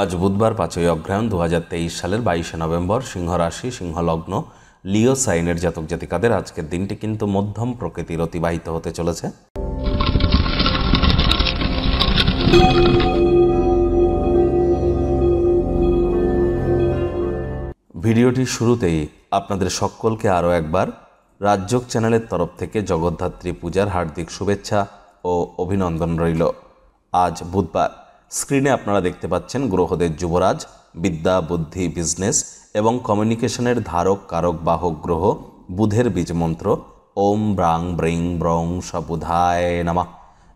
আজ বুধবার পাঁচই অগ্রহায়ণ দু সালের বাইশে নভেম্বর সিংহরাশি সিংহলগ্ন লিও সাইনের জাতক জাতিকাদের আজকের দিনটি কিন্তু মধ্যম প্রকৃতির অতিবাহিত হতে চলেছে ভিডিওটি শুরুতেই আপনাদের সকলকে আরও একবার রাজ্যক চ্যানেলের তরফ থেকে জগদ্ধাত্রী পূজার হার্দিক শুভেচ্ছা ও অভিনন্দন রইল আজ বুধবার স্ক্রিনে আপনারা দেখতে পাচ্ছেন গ্রহদের যুবরাজ বিদ্যা বুদ্ধি বিজনেস এবং কমিউনিকেশনের ধারক কারক বাহক গ্রহ বুধের বীজমন্ত্র ওম ব্রাং ব্রিং ব্রং সবুধায় নামা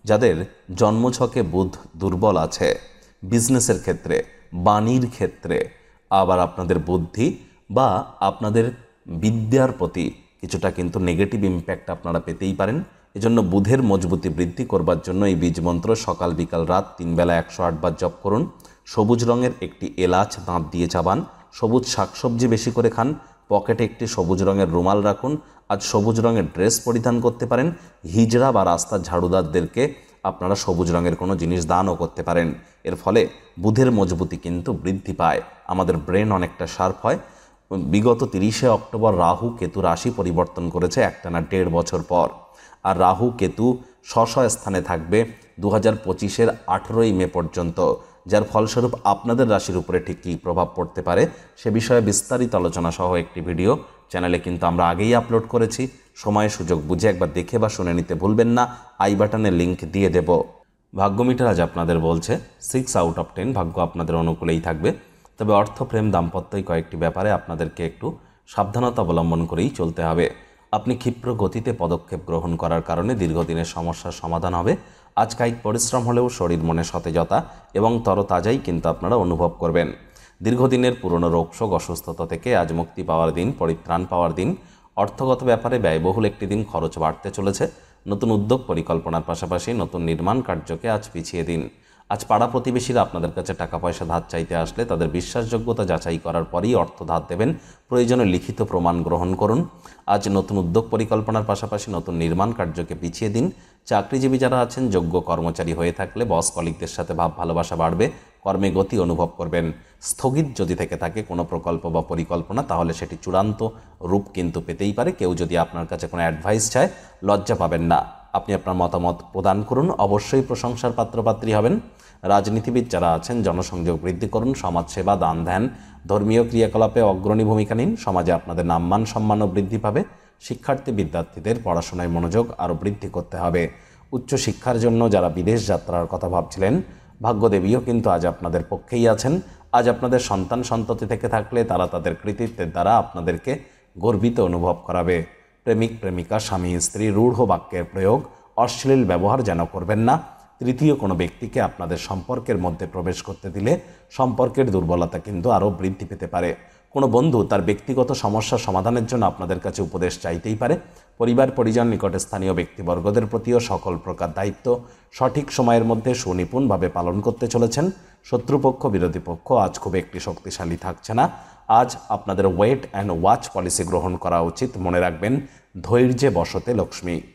যাদের জন্মছকে বুধ দুর্বল আছে বিজনেসের ক্ষেত্রে বাণীর ক্ষেত্রে আবার আপনাদের বুদ্ধি বা আপনাদের বিদ্যার প্রতি কিছুটা কিন্তু নেগেটিভ ইম্প্যাক্ট আপনারা পেতেই পারেন এজন্য বুধের মজবুতি বৃদ্ধি করবার জন্য এই বীজ মন্ত্র সকাল বিকাল রাত তিন বেলা একশো আটবার জপ করুন সবুজ রঙের একটি এলাচ দাঁত দিয়ে চাবান সবুজ শাকসবজি বেশি করে খান পকেটে একটি সবুজ রঙের রুমাল রাখুন আজ সবুজ রঙের ড্রেস পরিধান করতে পারেন হিজড়া বা রাস্তার ঝাড়ুদারদেরকে আপনারা সবুজ রঙের কোনো জিনিস দানও করতে পারেন এর ফলে বুধের মজবুতি কিন্তু বৃদ্ধি পায় আমাদের ব্রেন অনেকটা শার্প হয় বিগত তিরিশে অক্টোবর রাহু কেতু রাশি পরিবর্তন করেছে একটানা দেড় বছর পর আর রাহু কেতু স্ব স্থানে থাকবে দু হাজার পঁচিশের আঠেরোই মে পর্যন্ত যার ফলস্বরূপ আপনাদের রাশির উপরে ঠিক কী প্রভাব পড়তে পারে সে বিষয়ে বিস্তারিত আলোচনা সহ একটি ভিডিও চ্যানেলে কিন্তু আমরা আগেই আপলোড করেছি সময় সুযোগ বুঝে একবার দেখে বা শুনে নিতে ভুলবেন না আই বাটনে লিঙ্ক দিয়ে দেব ভাগ্যমিটার আজ আপনাদের বলছে সিক্স আউট অফ টেন ভাগ্য আপনাদের অনুকূলেই থাকবে তবে অর্থপ্রেম দাম্পত্যই কয়েকটি ব্যাপারে আপনাদেরকে একটু সাবধানতা অবলম্বন করেই চলতে হবে আপনি ক্ষিপ্র গতিতে পদক্ষেপ গ্রহণ করার কারণে দীর্ঘদিনের সমস্যার সমাধান হবে আজ কায়িক পরিশ্রম হলেও শরীর মনে সতেজতা এবং তরতাজাই কিন্তু আপনারা অনুভব করবেন দীর্ঘদিনের পুরনো রোগশোক অসুস্থতা থেকে আজ মুক্তি পাওয়ার দিন পরিত্রাণ পাওয়ার দিন অর্থগত ব্যাপারে ব্যয়বহুল একটি দিন খরচ বাড়তে চলেছে নতুন উদ্যোগ পরিকল্পনার পাশাপাশি নতুন নির্মাণ কার্যকে আজ পিছিয়ে দিন আজ পাড়া প্রতিবেশীরা আপনাদের কাছে টাকা পয়সা ধার চাইতে আসলে তাদের বিশ্বাসযোগ্যতা যাচাই করার পরই অর্থ ধার দেবেন প্রয়োজনে লিখিত প্রমাণ গ্রহণ করুন আজ নতুন উদ্যোগ পরিকল্পনার পাশাপাশি নতুন নির্মাণ কার্যকে পিছিয়ে দিন চাকরিজীবী যারা আছেন যোগ্য কর্মচারী হয়ে থাকলে বস কলিকদের সাথে ভাব ভালোবাসা বাড়বে কর্মে গতি অনুভব করবেন স্থগিত যদি থেকে থাকে কোনো প্রকল্প বা পরিকল্পনা তাহলে সেটি চূড়ান্ত রূপ কিন্তু পেতেই পারে কেউ যদি আপনার কাছে কোনো অ্যাডভাইস চায় লজ্জা পাবেন না আপনি আপনার মতামত প্রদান করুন অবশ্যই প্রশংসার পাত্রপাত্রী হবেন রাজনীতিবিদ যারা আছেন জনসংযোগ বৃদ্ধি করুন সমাজসেবা দান ধ্যান ধর্মীয় ক্রিয়াকলাপে অগ্রণী ভূমিকা নিন সমাজে আপনাদের নামমান সম্মানও বৃদ্ধি পাবে শিক্ষার্থী বিদ্যার্থীদের পড়াশোনায় মনোযোগ আরও বৃদ্ধি করতে হবে উচ্চশিক্ষার জন্য যারা বিদেশ যাত্রার কথা ভাবছিলেন ভাগ্যদেবীও কিন্তু আজ আপনাদের পক্ষেই আছেন আজ আপনাদের সন্তান সন্ততি থেকে থাকলে তারা তাদের কৃতিত্বের দ্বারা আপনাদেরকে গর্বিত অনুভব করাবে প্রেমিক প্রেমিকা স্বামী স্ত্রী রূঢ় বাক্যের প্রয়োগ অশ্লীল ব্যবহার যেন করবেন না তৃতীয় কোনো ব্যক্তিকে আপনাদের সম্পর্কের মধ্যে প্রবেশ করতে দিলে সম্পর্কের দুর্বলতা কিন্তু আরও বৃদ্ধি পেতে পারে কোনো বন্ধু তার ব্যক্তিগত সমস্যা সমাধানের জন্য আপনাদের কাছে উপদেশ চাইতেই পারে পরিবার পরিজন নিকটে স্থানীয় ব্যক্তিবর্গদের প্রতিও সকল প্রকার দায়িত্ব সঠিক সময়ের মধ্যে সুনিপুণভাবে পালন করতে চলেছেন শত্রুপক্ষ বিরোধী পক্ষ আজ খুব একটি শক্তিশালী থাকছে না আজ আপনাদের ওয়েট অ্যান্ড ওয়াচ পলিসি গ্রহণ করা উচিত মনে রাখবেন ধৈর্যে বসতে লক্ষ্মী